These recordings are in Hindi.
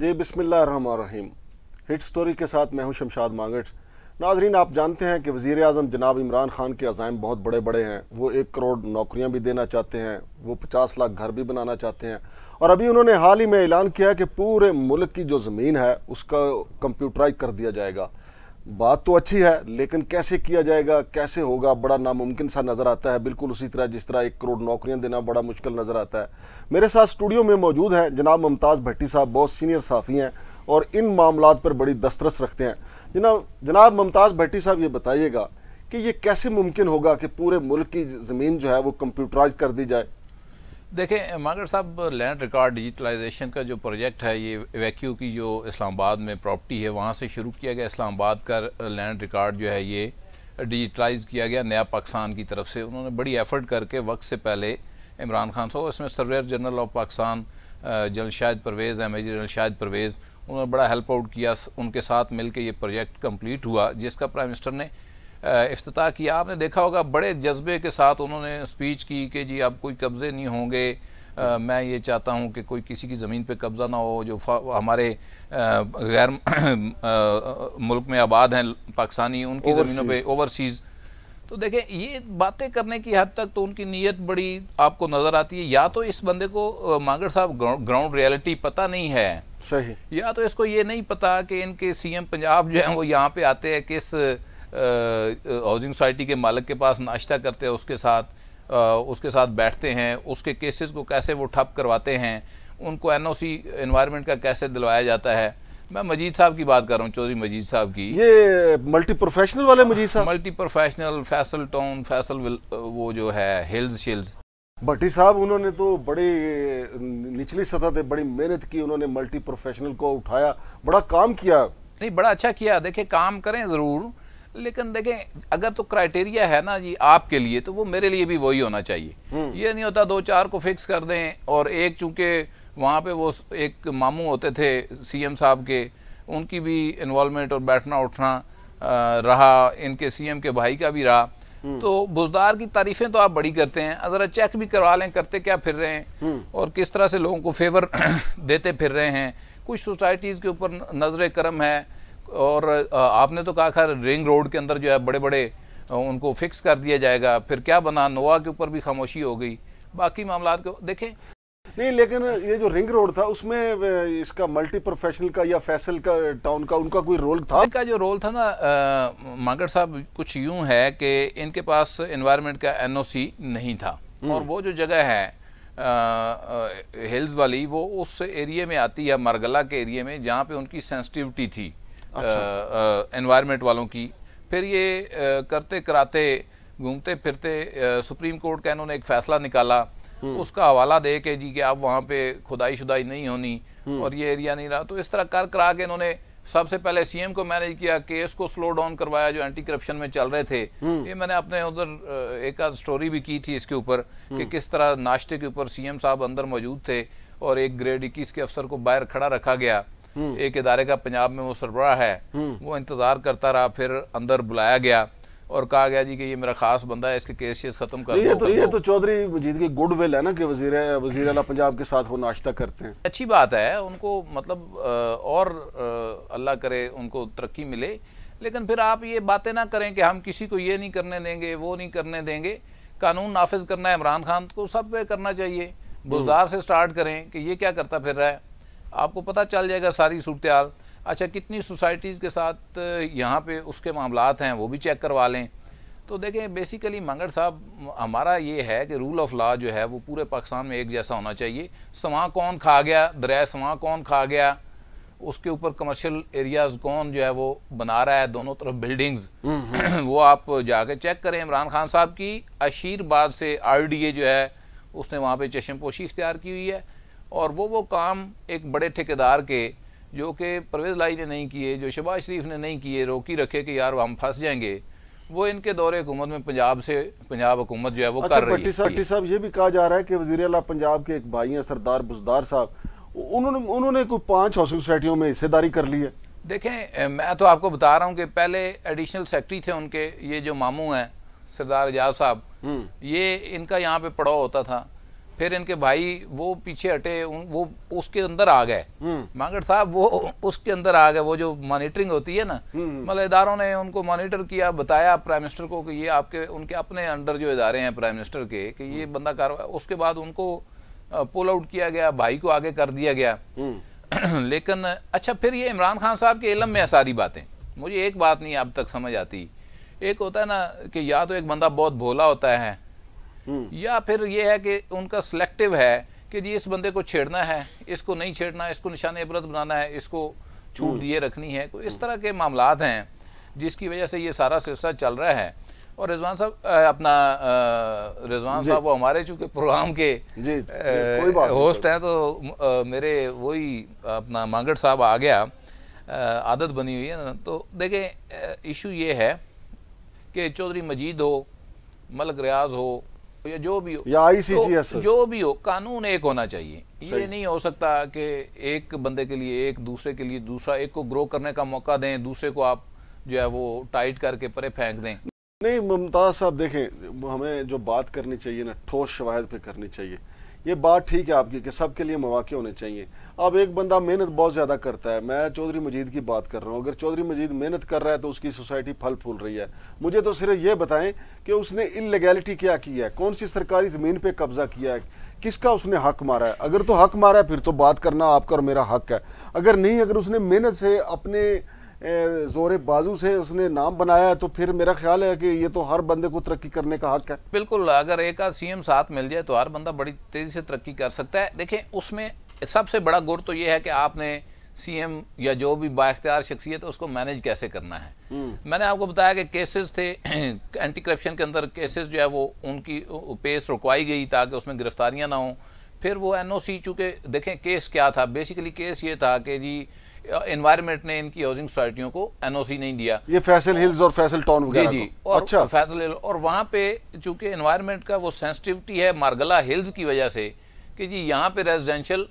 जी बिसमीम हिट स्टोरी के साथ मैं हूं शमशाद मांगट नाजरीन आप जानते हैं कि वज़ी अजम जनाब इमरान ख़ान के अजायम बहुत बड़े बड़े हैं वो एक करोड़ नौकरियां भी देना चाहते हैं वो पचास लाख घर भी बनाना चाहते हैं और अभी उन्होंने हाल ही में ऐलान किया है कि पूरे मुल्क की जो ज़मीन है उसका कंप्यूटराइज कर दिया जाएगा बात तो अच्छी है लेकिन कैसे किया जाएगा कैसे होगा बड़ा नामुमकिन सा नज़र आता है बिल्कुल उसी तरह जिस तरह एक करोड़ नौकरियां देना बड़ा मुश्किल नज़र आता है मेरे साथ स्टूडियो में मौजूद हैं जनाब मुमताज़ भट्टी साहब बहुत सीनियर साफ़ी हैं और इन मामला पर बड़ी दस्तरस रखते हैं जनाब जनाब ममताज़ भट्टी साहब ये बताइएगा कि ये कैसे मुमकिन होगा कि पूरे मुल्क की ज़मीन जो है वो कंप्यूटराइज कर दी जाए देखें मागर साहब लैंड रिकॉर्ड डिजिटलाइजेशन का जो प्रोजेक्ट है ये वैक्यू की जो इस्लामाबाद में प्रॉपर्टी है वहाँ से शुरू किया गया इस्लामाबाद का लैंड रिकॉर्ड जो है ये डिजिटलाइज किया गया नया पाकिस्तान की तरफ से उन्होंने बड़ी एफर्ट करके वक्त से पहले इमरान खान साहब इसमें surveyor general of Pakistan general Shahid Parvez एम जनरल शाहिद परवेज़ उन्होंने बड़ा हेल्प आउट किया उनके साथ मिलकर ये प्रोजेक्ट कम्प्लीट हुआ जिसका प्राइम मिनिस्टर ने अफ्ताह किया आपने देखा होगा बड़े जज्बे के साथ उन्होंने स्पीच की कि जी अब कोई कब्ज़े नहीं होंगे आ, मैं ये चाहता हूँ कि कोई किसी की ज़मीन पे कब्ज़ा ना हो जो हमारे गैर मुल्क में आबाद हैं पाकिस्तानी उनकी ज़मीनों पे ओवरसीज़ तो देखें ये बातें करने की हद तक तो उनकी नीयत बड़ी आपको नज़र आती है या तो इस बंदे को मांगड़ साहब ग्राउंड रियलिटी पता नहीं है सही या तो इसको ये नहीं पता कि इनके एम पंजाब जो हैं वो यहाँ पे आते हैं किस हाउसिंग सोसाइटी के मालिक के पास नाश्ता करते हैं उसके साथ आ, उसके साथ बैठते हैं उसके केसेस को कैसे वो ठप करवाते हैं उनको एन ओ सी का कैसे दिलवाया जाता है मैं मजीद साहब की बात कर रहा हूँ चौधरी मजीद साहब की ये मल्टी प्रोफेशनल वाले मजीद साहब multi professional Faisal town Faisal वो जो है हिल्स शिल्स भट्टी साहब उन्होंने तो बड़ी निचली सतह पे बड़ी मेहनत की उन्होंने मल्टी प्रोफेशनल को उठाया बड़ा काम किया नहीं बड़ा अच्छा किया देखिए काम करें ज़रूर लेकिन देखें अगर तो क्राइटेरिया है ना जी आपके लिए तो वो मेरे लिए भी वही होना चाहिए हम्म। ये नहीं होता दो चार को फिक्स कर दें और एक चूंकि वहाँ पे वो एक मामू होते थे सीएम साहब के उनकी भी इन्वॉलमेंट और बैठना उठना रहा इनके सीएम के भाई का भी रहा हम्म। तो बुजदार की तारीफें तो आप बड़ी करते हैं अगर चेक भी करवा लें करते क्या फिर रहे हैं हम्म। और किस तरह से लोगों को फेवर देते फिर रहे हैं कुछ सोसाइटीज़ के ऊपर नजर करम है और आपने तो कहा खैर रिंग रोड के अंदर जो है बड़े बड़े उनको फिक्स कर दिया जाएगा फिर क्या बना नोवा के ऊपर भी खामोशी हो गई बाकी मामला को देखें नहीं लेकिन ये जो रिंग रोड था उसमें इसका मल्टी प्रोफेशनल का या फैसल का टाउन का उनका कोई रोल था इनका जो रोल था ना मागड़ साहब कुछ यूं है कि इनके पास इन्वायरमेंट का एनओसी नहीं था हम्म। और वो जो जगह है आ, आ, हिल्स वाली वो उस एरिए में आती है मरगला के एरिए में जहाँ पे उनकी सेंसिटिविटी थी एनवायरनमेंट अच्छा। वालों की फिर ये आ, करते कराते घूमते फिरते सुप्रीम कोर्ट का इन्होंने एक फ़ैसला निकाला हम्म। उसका हवाला दे के जी कि आप वहाँ पे खुदाई शुदाई नहीं होनी हम्म। और ये एरिया नहीं रहा तो इस तरह कर करा के इन्होंने सबसे पहले सीएम को मैनेज किया केस को स्लो डाउन करवाया जो एंटी करप्शन में चल रहे थे हम्म। ये मैंने अपने उधर एक आध स्टोरी भी की थी इसके ऊपर कि किस तरह नाश्ते के ऊपर सीएम साहब अंदर मौजूद थे और एक ग्रेड इक्कीस के अफसर को बाहर खड़ा रखा गया हम्म। एक इदारे का पंजाब में वो सरबरा है हम्म। वो इंतजार करता रहा फिर अंदर बुलाया गया और कहा गया जी कि ये मेरा खास बंदा है इसके केस खत्म कर ये तो ये तो चौधरी मजीद की गुडविल है ना कि वजीर वजीर अला पंजाब के साथ वो नाश्ता करते हैं अच्छी बात है उनको मतलब और अल्लाह करे उनको तरक्की मिले लेकिन फिर आप ये बातें ना करें कि हम किसी को ये नहीं करने देंगे वो नहीं करने देंगे कानून नाफिज करना है इमरान खान को सब पे करना चाहिए बुजदार हम्म। से स्टार्ट करें कि ये क्या करता फिर रहा है आपको पता चल जाएगा सारी सूरत हाल अच्छा कितनी सोसाइटीज़ के साथ यहाँ पे उसके मामला हैं वो भी चेक करवा लें तो देखें बेसिकली मंगड़ साहब हमारा ये है कि रूल ऑफ लॉ जो है वो पूरे पाकिस्तान में एक जैसा होना चाहिए समा कौन खा गया दरिया समा कौन खा गया उसके ऊपर कमर्शियल एरियाज कौन जो है वो बना रहा है दोनों तरफ बिल्डिंग्स हम्म। वो आप जाके चेक करें इमरान खान साहब की अशीरबाद से ए जो है उसने वहाँ पे चश्मपोशी इख्तियार की हुई है और वो वो काम एक बड़े ठेकेदार के जो कि परवेज़ लाई ने नहीं किए जो शबाज शरीफ ने नहीं किए रोकी रखे कि यार हम फंस जाएंगे वो इनके दौरे हुकूमत में पंजाब से पंजाब हुकूमत जो है वो अच्छा, कर रही है पट्टी साहब ये भी कहा जा रहा है कि वजी अला पंजाब के एक भाई हैं सरदार बुजदार साहब उन्होंने उन्होंने कोई पाँच हाउसिंग सोसाइटियों में हिस्सेदारी कर ली है देखें मैं तो आपको बता रहा हूँ कि पहले एडिशनल सेक्रेटरी थे उनके ये जो मामू हैं सरदार एजाज साहब हम्म। ये इनका यहाँ पे पड़ाव होता था फिर इनके भाई वो पीछे हटे वो उसके अंदर आ गए हम्म। मांगड़ साहब वो उसके अंदर आ गए वो जो मॉनिटरिंग होती है ना मतलब हम्म, हम्म। इदारों ने उनको मॉनिटर किया बताया प्राइम मिनिस्टर को कि ये आपके उनके अपने अंडर जो इदारे हैं प्राइम मिनिस्टर के कि ये बंदा कार्रवाई उसके बाद उनको पुल आउट किया गया भाई को आगे कर दिया गया लेकिन अच्छा फिर ये इमरान खान साहब के इलम में है सारी बातें मुझे एक बात नहीं अब तक समझ आती एक होता है ना कि या तो एक बंदा बहुत भोला होता है हम्म। या फिर ये है कि उनका सिलेक्टिव है कि जी इस बंदे को छेड़ना है इसको नहीं छेड़ना इसको निशान इबरत बनाना है इसको छूट हम्म। दिए रखनी है तो इस तरह के मामला हैं जिसकी वजह से ये सारा सिलसिला चल रहा है और रिजवान साहब अपना रिजवान साहब वो हमारे चूंकि प्रोग्राम के होस्ट हैं तो आ, मेरे वही अपना मांगड़ साहब आ गया आ, आदत बनी हुई है ना तो देखें इशू ये है कि चौधरी मजीद हो मलक रियाज हो या जो भी हो या आईसीजीएस तो जो भी हो कानून एक होना चाहिए ये नहीं हो सकता कि एक बंदे के लिए एक दूसरे के लिए दूसरा एक को ग्रो करने का मौका दें दूसरे को आप जो है वो टाइट करके परे फेंक दें नहीं मुमताज साहब देखें हमें जो बात करनी चाहिए ना ठोस शवायद पे करनी चाहिए ये बात ठीक है आपकी कि सब के लिए मौाक़े होने चाहिए अब एक बंदा मेहनत बहुत ज़्यादा करता है मैं चौधरी मजीद की बात कर रहा हूँ अगर चौधरी मजीद मेहनत कर रहा है तो उसकी सोसाइटी फल फूल रही है मुझे तो सिर्फ ये बताएं कि उसने इलीगैलिटी क्या की है कौन सी सरकारी ज़मीन पर कब्ज़ा किया है किसका उसने हक मारा है अगर तो हक मारा है फिर तो बात करना आपका और मेरा हक है अगर नहीं अगर उसने मेहनत से अपने ज़ोर बाजू से उसने नाम बनाया है तो फिर मेरा ख्याल है कि ये तो हर बंदे को तरक्की करने का हक है बिल्कुल अगर एक आध सी साथ मिल जाए तो हर बंदा बड़ी तेज़ी से तरक्की कर सकता है देखें उसमें सबसे बड़ा गुर तो ये है कि आपने सीएम या जो भी बाख्तियार शख्सियत है उसको मैनेज कैसे करना है हम्म। मैंने आपको बताया कि केसेस थे एंटी करप्शन के अंदर केसेस जो है वो उनकी पेश रुकवाई गई ताकि उसमें गिरफ्तारियां ना हों फिर वो एनओसी चूँकि देखें केस क्या था बेसिकली केस ये था कि जी एनवायरमेंट ने इनकी हाउसिंग सोसाइटियों को एनओसी नहीं दिया ये फैसल हिल्स और फैसल टाउन वगैरह जी जी और अच्छा फैसल हिल और वहाँ पे चूंकि एनवायरमेंट का वो सेंसिटिविटी है मारगला हिल्स की वजह से कि जी यहाँ पे रेजिडेंशियल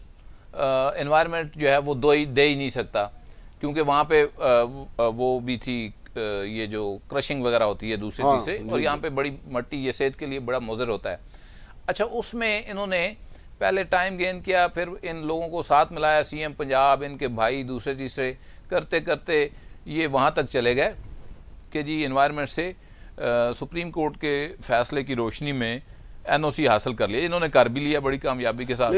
एनवायरमेंट जो है वो दो ही दे ही नहीं सकता क्योंकि वहाँ पे वो भी थी ये जो क्रशिंग वगैरह होती है दूसरी हाँ, चीज़ से और यहाँ पे बड़ी मट्टी ये सेहत के लिए बड़ा मुजर होता है अच्छा उसमें इन्होंने पहले टाइम गेन किया फिर इन लोगों को साथ मिलाया सीएम पंजाब इनके भाई दूसरे तीसरे करते करते ये वहाँ तक चले गए कि जी इन्वायरमेंट से आ, सुप्रीम कोर्ट के फैसले की रोशनी में एनओसी हासिल कर लिया इन्होंने कर भी लिया बड़ी कामयाबी के साथ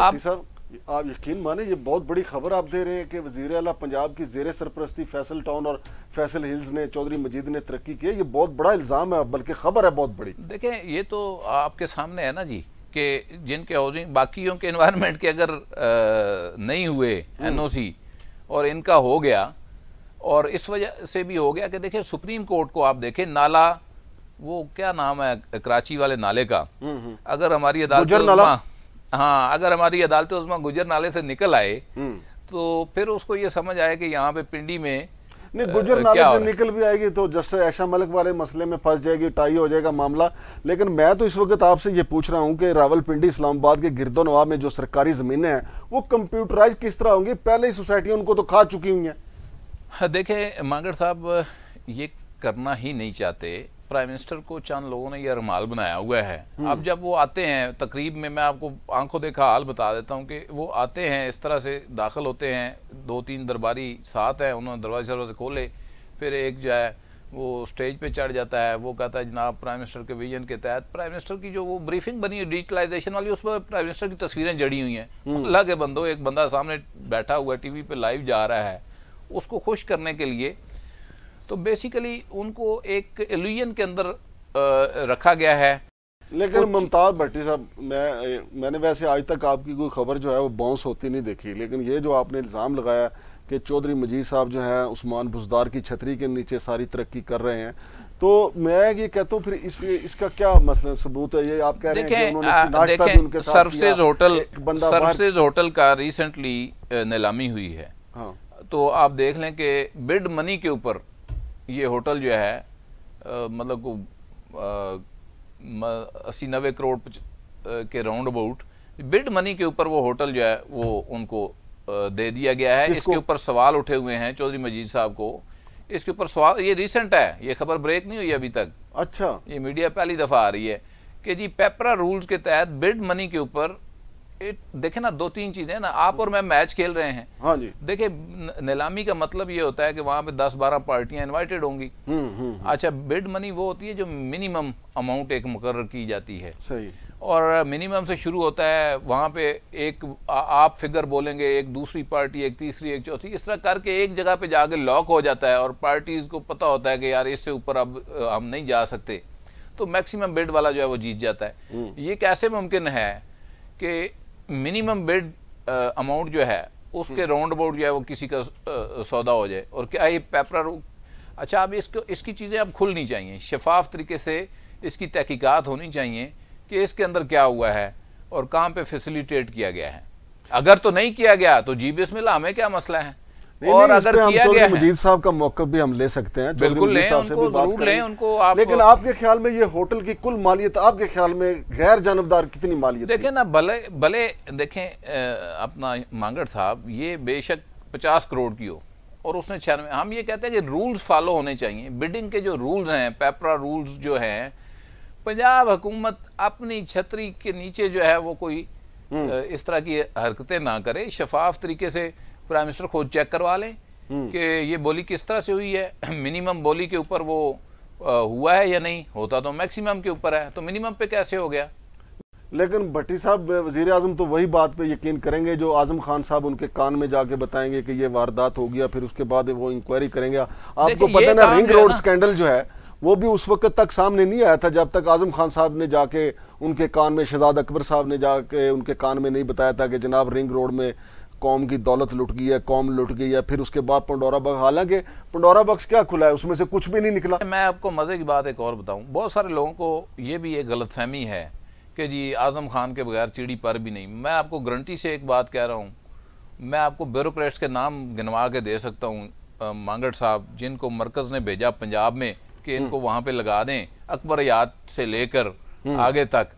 आप साहब आप यकीन माने ये बहुत बड़ी खबर आप दे रहे हैं कि वजीर अला पंजाब की जेर सरपरस्ती फैसल टाउन और फैसल हिल्स ने चौधरी मजीद ने तरक्की की ये बहुत बड़ा इल्ज़ाम है बल्कि खबर है बहुत बड़ी देखें ये तो आपके सामने है ना जी के जिनके हाउसिंग बाकियों के इन्वायरमेंट के अगर आ, नहीं हुए एनओसी हम्म। और इनका हो गया और इस वजह से भी हो गया कि देखिए सुप्रीम कोर्ट को आप देखें नाला वो क्या नाम है कराची वाले नाले का हम्म, हम्म। अगर हमारी अदालत हाँ अगर हमारी अदालत उसमें गुजर नाले से निकल आए तो फिर उसको ये समझ आया कि यहाँ पे पिंडी में नहीं गुजर नाले से निकल भी आएगी तो जैसे ऐशा मलिक वाले मसले में फंस जाएगी टाई हो जाएगा मामला लेकिन मैं तो इस वक्त आपसे ये पूछ रहा हूँ कि रावलपिंडी इस्लामाबाद के गिरदो नवाब में जो सरकारी ज़मीनें हैं वो कंप्यूटराइज किस तरह होंगी पहले ही सोसाइटियाँ उनको तो खा चुकी हुई हैं हाँ, देखें मांगड़ साहब ये करना ही नहीं चाहते प्राइम मिनिस्टर को चंद लोगों ने यह रुमाल बनाया हुआ है हम्म। अब जब वो आते हैं तकरीब में मैं आपको आंखों देखा हाल बता देता हूँ कि वो आते हैं इस तरह से दाखिल होते हैं दो तीन दरबारी साथ हैं उन्होंने दरवाजे दरवाजे खोले फिर एक जो है वो स्टेज पे चढ़ जाता है वो कहता है जनाब प्राइम मिनिस्टर के विजन के तहत प्राइम मिनिस्टर की जो वो ब्रीफिंग बनी है डिजिटलाइजेशन वाली उस पर प्राइम मिनिस्टर की तस्वीरें जड़ी हुई हैं हम्म। अल्लाह के बंदो एक बंदा सामने बैठा हुआ टीवी पे लाइव जा रहा है उसको खुश करने के लिए तो बेसिकली उनको एक एल्यूजन के अंदर रखा गया है लेकिन मुमताज भट्टी साहब मैं मैंने वैसे आज तक आपकी कोई खबर जो है वो बाउंस होती नहीं देखी लेकिन ये जो आपने इल्ज़ाम लगाया कि चौधरी मजीद साहब जो हैं उस्मान बुजदार की छतरी के नीचे सारी तरक्की कर रहे हैं तो मैं ये कहता हूँ फिर इस इसका क्या मसला सबूत है ये आप कह रहे हैं कि उन्होंने सर्विसेज होटल सर्विसेज होटल का रिसेंटली नीलामी हुई है हाँ। तो आप देख लें कि बिड मनी के ऊपर ये होटल जो है मतलब मतलब अस्सी नबे करोड़ के राउंड अबाउट बिड मनी के ऊपर वो होटल जो है वो उनको दे दिया गया है इसके ऊपर सवाल उठे हुए हैं चौधरी मजीद साहब को इसके ऊपर सवाल ये रिसेंट है ये खबर ब्रेक नहीं हुई अभी तक अच्छा ये मीडिया पहली दफ़ा आ रही है कि जी पेपरा रूल्स के तहत बिड मनी के ऊपर देखे ना दो तीन चीजें ना आप और मैं मैच खेल रहे हैं हाँ जी नीलामी का मतलब ये होता है कि वहां पे दस बारह पार्टियां इनवाइटेड होंगी हम्म, हम्म, हम्म। अच्छा बिड मनी वो होती है जो मिनिमम अमाउंट एक मुकर की जाती है सही और मिनिमम से शुरू होता है वहां पे एक आ, आप फिगर बोलेंगे एक दूसरी पार्टी एक तीसरी एक चौथी इस तरह करके एक जगह पे जाके लॉक हो जाता है और पार्टीज़ को पता होता है कि यार इससे ऊपर अब हम नहीं जा सकते तो मैक्सिमम बिड वाला जो है वो जीत जाता है ये कैसे मुमकिन है कि मिनिमम बेड अमाउंट जो है उसके राउंड हम्म। अबाउट जो है वो किसी का uh, सौदा हो जाए और क्या ये पेपर अच्छा अब इसको इसकी चीज़ें अब खुलनी चाहिए शफाफ तरीके से इसकी तहकीकत होनी चाहिए कि इसके अंदर क्या हुआ है और कहाँ पे फैसिलिटेट किया गया है अगर तो नहीं किया गया तो जी बिस्मिल्ला हमें क्या मसला है और अगर किया तो गया मजीद साहब का मौका भी हम ले सकते हैं बिल्कुल लें उनको जरूर लें उनको आप लेकिन आपके ख्याल में ये होटल की कुल मालियत आपके ख्याल में गैर जानबदार कितनी मालियत देखें ना भले भले देखें अपना मांगड़ साहब ये बेशक पचास करोड़ की हो और उसने छियानवे हम ये कहते हैं कि रूल्स फॉलो होने चाहिए बिडिंग के जो रूल्स हैं पेपरा रूल्स जो हैं पंजाब हुकूमत अपनी छतरी के नीचे जो है वो कोई हम्म। इस तरह की हरकतें ना करे शफाफ तरीके से प्राइम मिनिस्टर खुद चेक करवा लें हम्म। कि ये बोली किस तरह से हुई है मिनिमम बोली के ऊपर वो आ, हुआ है या नहीं होता तो मैक्सिमम के ऊपर है तो मिनिमम पे कैसे हो गया लेकिन भट्टी साहब वजीर आजम तो वही बात पे यकीन करेंगे जो आजम खान साहब उनके कान में जाके बताएंगे कि ये वारदात हो गया फिर उसके बाद वो इंक्वायरी करेंगे आपको पता ना रिंग रोड स्कैंडल जो है वो भी उस वक्त तक सामने नहीं आया था जब तक आजम खान साहब ने जाके उनके कान में शहजाद अकबर साहब ने जाके उनके कान में नहीं बताया था कि जनाब रिंग रोड में कौम की दौलत लुट गई है कौम लुट गई है फिर उसके बाद पंडोरा बक्स हालांकि पंडोरा बक्स क्या खुला है उसमें से कुछ भी नहीं निकला मैं आपको मज़े की बात एक और बताऊं बहुत सारे लोगों को ये भी एक गलतफहमी है कि जी आज़म खान के बगैर चिड़ी पर भी नहीं मैं आपको गारंटी से एक बात कह रहा हूँ मैं आपको ब्यूरोक्रेट्स के नाम गिनवा के दे सकता हूँ मांगड़ साहब जिनको मरकज़ ने भेजा पंजाब में कि इनको हम्म। वहाँ पर लगा दें अकबर याद से लेकर हम्म। आगे तक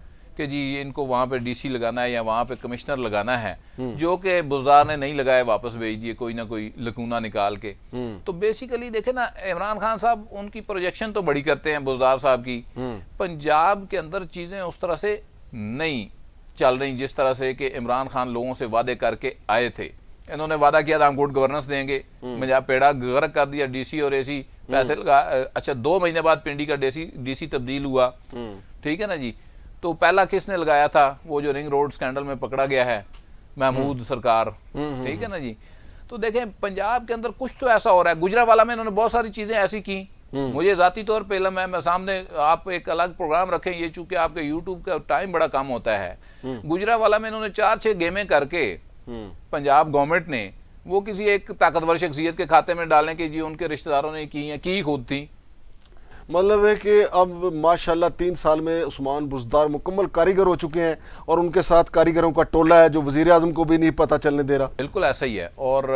कि जी इनको वहाँ पे डीसी लगाना है या वहाँ पे कमिश्नर लगाना है हम्म। जो कि बुजार ने नहीं लगाए वापस भेज दिए कोई ना कोई लकूना निकाल के हम्म। तो बेसिकली देखे ना इमरान खान साहब उनकी प्रोजेक्शन तो बड़ी करते हैं बुजार साहब की हम्म। पंजाब के अंदर चीज़ें उस तरह से नहीं चल रही जिस तरह से कि इमरान खान लोगों से वादे करके आए थे इन्होंने वादा किया था हम गुड गवर्नेंस देंगे पंजाब पेड़ा गर्क कर दिया डीसी और एसी पैसे लगा अच्छा दो महीने बाद पिंडी का डीसी डीसी तब्दील हुआ ठीक है ना जी तो पहला किसने लगाया था वो जो रिंग रोड स्कैंडल में पकड़ा गया है महमूद हम्म। सरकार हम्म, हम्म, ठीक है ना जी तो देखें पंजाब के अंदर कुछ तो ऐसा हो रहा है गुजरा वाला में इन्होंने बहुत सारी चीज़ें ऐसी की मुझे ज़ाती तौर पर इलम है मैं सामने आप एक अलग प्रोग्राम रखें ये चूंकि आपके यूट्यूब का टाइम बड़ा कम होता है गुजरा वाला में इन्होंने चार छः गेमें करके पंजाब गवर्नमेंट ने वो किसी एक ताकतवर शख्सियत के खाते में डालने की जी उनके रिश्तेदारों ने की है की खुद थी मतलब है कि अब माशाल्लाह तीन साल में उस्मान बुजदार मुकम्मल कारीगर हो चुके हैं और उनके साथ कारीगरों का टोला है जो वजीर अजम को भी नहीं पता चलने दे रहा बिल्कुल ऐसा ही है और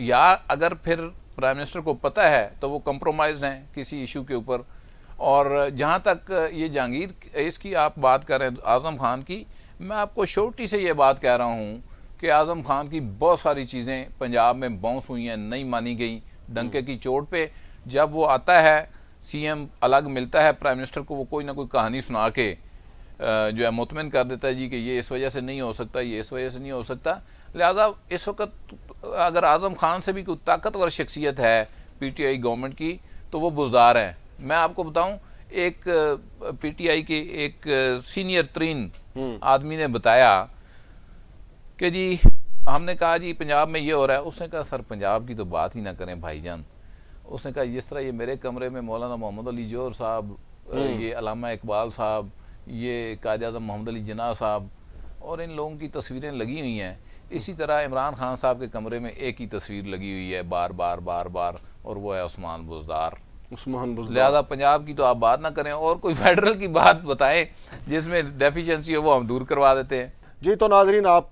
या अगर फिर प्राइम मिनिस्टर को पता है तो वो कंप्रोमाइज हैं किसी इशू के ऊपर और जहाँ तक ये जहांगीर इसकी आप बात करें आज़म खान की मैं आपको शोटी से ये बात कह रहा हूँ कि आज़म खान की बहुत सारी चीज़ें पंजाब में बाउंस हुई हैं नहीं मानी गई डंके की चोट पे जब वो आता है सीएम अलग मिलता है प्राइम मिनिस्टर को वो कोई ना कोई कहानी सुना के जो है मुतमिन कर देता है जी कि ये इस वजह से नहीं हो सकता ये इस वजह से नहीं हो सकता लिहाजा इस वक्त अगर आज़म खान से भी कोई ताकतवर शख्सियत है पी टी आई गवर्नमेंट की तो वो बुजदार हैं मैं आपको बताऊँ एक पी टी आई के एक सीनियर तरीन हम्म। आदमी ने बताया कि जी हमने कहा जी पंजाब में ये हो रहा है उसने कहा सर पंजाब की तो बात ही ना करें भाई जान उसने कहा इस तरह ये मेरे कमरे में मौलाना मोहम्मद अली जोर साहब हम्म। ये अलामा इकबाल साहब ये कायद अजम मोहम्मद अली जना साहब और इन लोगों की तस्वीरें लगी हुई हैं इसी तरह इमरान खान साहब के कमरे में एक ही तस्वीर लगी हुई है बार बार बार बार और वो है उस्मान बुजदार उस्मान बुजदार लिहाजा पंजाब की तो आप बात ना करें और कोई फेडरल की बात बताएं जिसमें डेफिशिएंसी हो वो हम दूर करवा देते हैं जी तो नाजरीन आप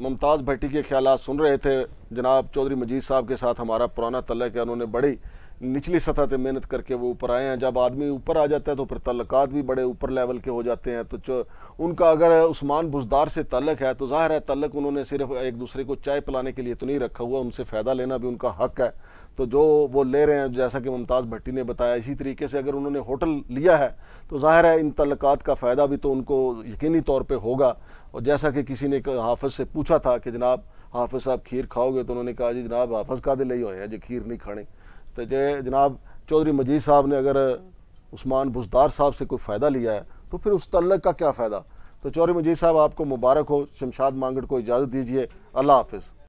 मुमताज़ भट्टी के ख्याल सुन रहे थे जनाब चौधरी मजीद साहब के साथ हमारा पुराना तलक है उन्होंने बड़ी निचली सतह पर मेहनत करके वो ऊपर आए हैं जब आदमी ऊपर आ जाता है तो फिर तल्लक़ात भी बड़े ऊपर लेवल के हो जाते हैं तो उनका अगर उस्मान बुजदार से तलक है तो ज़ाहिर है तलक उन्होंने सिर्फ एक दूसरे को चाय पिलाने के लिए तो नहीं रखा हुआ उनसे फ़ायदा लेना भी उनका हक है तो जो वो ले रहे हैं जैसा कि मुमताज़ भट्टी ने बताया इसी तरीके से अगर उन्होंने होटल लिया है तो ज़ाहिर है इन तलक़ात का फ़ायदा भी तो उनको यकीनी तौर पर होगा और जैसा कि किसी ने हाफज से पूछा था कि जनाब हाफज साहब खीर खाओगे तो उन्होंने कहा जी जनाब हाफज का ले हुए हैं जी खीर नहीं खाने तो जे जनाब चौधरी मजीद साहब ने अगर उस्मान बुजदार साहब से कोई फ़ायदा लिया है तो फिर उस तल्लक का क्या फ़ायदा तो चौधरी मजीद साहब आपको मुबारक हो शमशाद मांगड़ को इजाज़त दीजिए अल्लाह हाफिज़